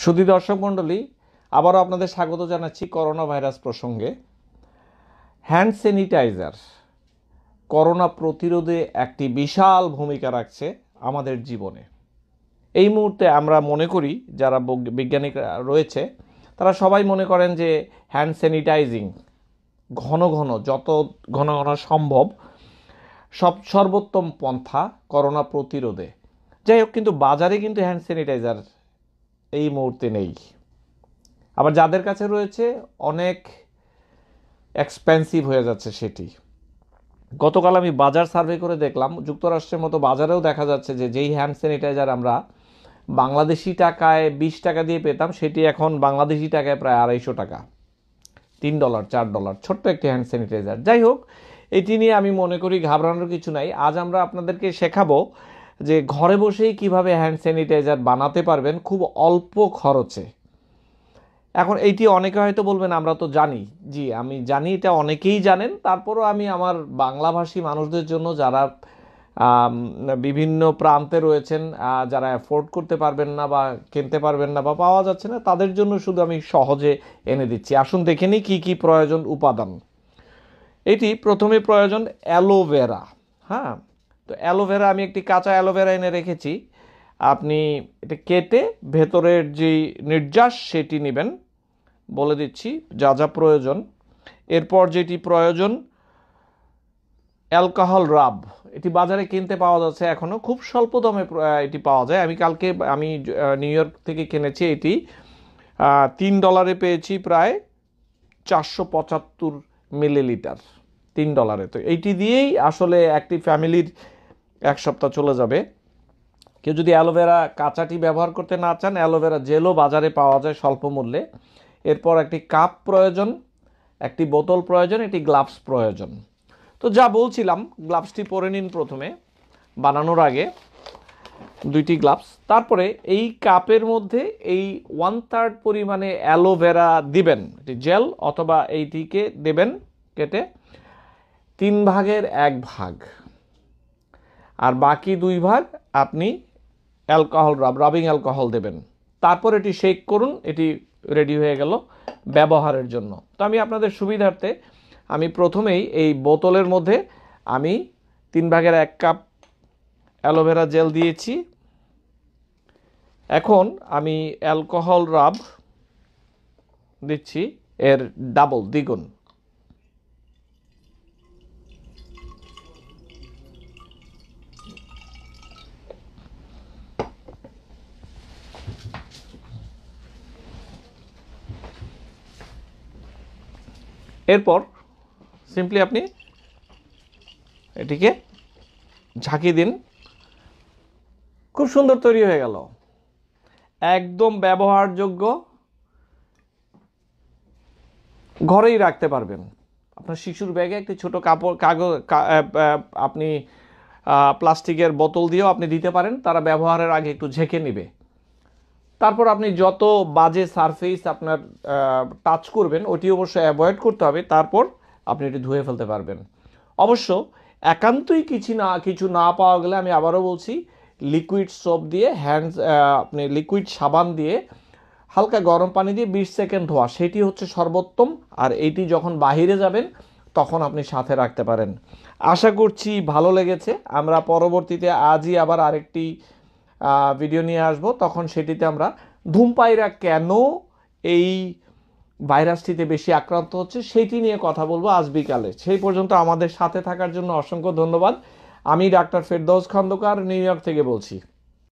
সুধী দর্শক মণ্ডলী আবারও আপনাদের স্বাগত জানাচ্ছি করোনা ভাইরাস প্রসঙ্গে হ্যান্ড স্যানিটাইজার করোনা প্রতিরোধে একটি বিশাল ভূমিকা রাখছে আমাদের জীবনে এই মুহূর্তে আমরা মনে করি যারা বৈজ্ঞানিক রয়েছে তারা সবাই মনে করেন যে হ্যান্ড স্যানিটাইজিং ঘন ঘন যত ঘন ঘন সম্ভব সব সর্বোত্তম পন্থা করোনা প্রতিরোধে যাই হোক কিন্তু বাজারে কিন্তু হ্যান্ড স্যানিটাইজার এই মুহূর্তে নেই আবার যাদের কাছে রয়েছে অনেক এক্সপেন্সিভ হয়ে যাচ্ছে সেটি গতকাল আমি বাজার সার্ভে করে দেখলাম যুক্তরাষ্ট্রের মতো বাজারেও দেখা যাচ্ছে যে যেই হ্যান্ড স্যানিটাইজার আমরা বাংলাদেশি টাকায় বিশ টাকা দিয়ে পেতাম সেটি এখন বাংলাদেশি টাকায় প্রায় আড়াইশো টাকা তিন ডলার চার ডলার ছোট্ট একটি হ্যান্ড স্যানিটাইজার যাই হোক এটি নিয়ে আমি মনে করি ঘাবড়ানোর কিছু নাই আজ আমরা আপনাদেরকে শেখাবো যে ঘরে বসেই কিভাবে হ্যান্ড স্যানিটাইজার বানাতে পারবেন খুব অল্প খরচে এখন এইটি অনেকে হয়তো বলবেন আমরা তো জানি জি আমি জানি এটা অনেকেই জানেন তারপরও আমি আমার বাংলাভাষী মানুষদের জন্য যারা বিভিন্ন প্রান্তে রয়েছেন যারা অ্যাফোর্ড করতে পারবেন না বা কিনতে পারবেন না বা পাওয়া যাচ্ছে না তাদের জন্য শুধু আমি সহজে এনে দিচ্ছি আসুন দেখে নিই কী কী প্রয়োজন উপাদান এটি প্রথমে প্রয়োজন অ্যালোভেরা হ্যাঁ তো অ্যালোভেরা আমি একটি কাঁচা অ্যালোভেরা এনে রেখেছি আপনি এটা কেটে ভেতরের যে নির্যাস সেটি নেবেন বলে দিচ্ছি যা যা প্রয়োজন এরপর যেটি প্রয়োজন অ্যালকোহল রাব এটি বাজারে কিনতে পাওয়া যাচ্ছে এখনও খুব স্বল্প দমে এটি পাওয়া যায় আমি কালকে আমি নিউ ইয়র্ক থেকে কিনেছি এটি তিন ডলারে পেয়েছি প্রায় চারশো পঁচাত্তর মিলিলিটার তিন ডলারে তো এইটি দিয়েই আসলে একটি ফ্যামিলির এক সপ্তাহ চলে যাবে কেউ যদি অ্যালোভেরা কাঁচাটি ব্যবহার করতে না চান অ্যালোভেরা জেলও বাজারে পাওয়া যায় স্বল্প মূল্যে এরপর একটি কাপ প্রয়োজন একটি বোতল প্রয়োজন একটি গ্লাভস প্রয়োজন তো যা বলছিলাম গ্লাভসটি পরে নিন প্রথমে বানানোর আগে দুইটি গ্লাভস তারপরে এই কাপের মধ্যে এই ওয়ান থার্ড পরিমাণে অ্যালোভেরা দিবেন এটি জেল অথবা এইটিকে দেবেন কেটে তিন ভাগের এক ভাগ আর বাকি দুই ভাগ আপনি অ্যালকোহল রাব রাবিং অ্যালকোহল দেবেন তারপর এটি শেক করুন এটি রেডি হয়ে গেল ব্যবহারের জন্য তো আমি আপনাদের সুবিধার্থে আমি প্রথমেই এই বোতলের মধ্যে আমি তিন ভাগের এক কাপ অ্যালোভেরা জেল দিয়েছি এখন আমি অ্যালকোহল রাব দিচ্ছি এর ডাবল দ্বিগুণ এরপর সিম্পলি আপনি এটিকে ঝাঁকি দিন খুব সুন্দর তৈরি হয়ে গেল একদম ব্যবহারযোগ্য ঘরেই রাখতে পারবেন আপনার শিশুর ব্যাগে একটি ছোট কাপড় কাগজ আপনি প্লাস্টিকের বোতল দিয়েও আপনি দিতে পারেন তারা ব্যবহারের আগে একটু ঝেঁকে নেবে তারপর আপনি যত বাজে সারফেস আপনার টাচ করবেন ওটি অবশ্য অ্যাভয়েড করতে হবে তারপর আপনি এটি ধুয়ে ফেলতে পারবেন অবশ্য একান্তই কিছু না কিছু না পাওয়া গেলে আমি আবারও বলছি লিকুইড সোপ দিয়ে হ্যান্ডস আপনি লিকুইড সাবান দিয়ে হালকা গরম পানি দিয়ে বিশ সেকেন্ড ধোয়া সেটি হচ্ছে সর্বোত্তম আর এটি যখন বাহিরে যাবেন তখন আপনি সাথে রাখতে পারেন আশা করছি ভালো লেগেছে আমরা পরবর্তীতে আজই আবার আরেকটি ভিডিও নিয়ে আসব তখন সেটিতে আমরা ধূমপাইরা কেন এই ভাইরাসটিতে বেশি আক্রান্ত হচ্ছে সেটি নিয়ে কথা বলবো আজ বিকালে সেই পর্যন্ত আমাদের সাথে থাকার জন্য অসংখ্য ধন্যবাদ আমি doctor Ferdous Khandakar New York থেকে বলছি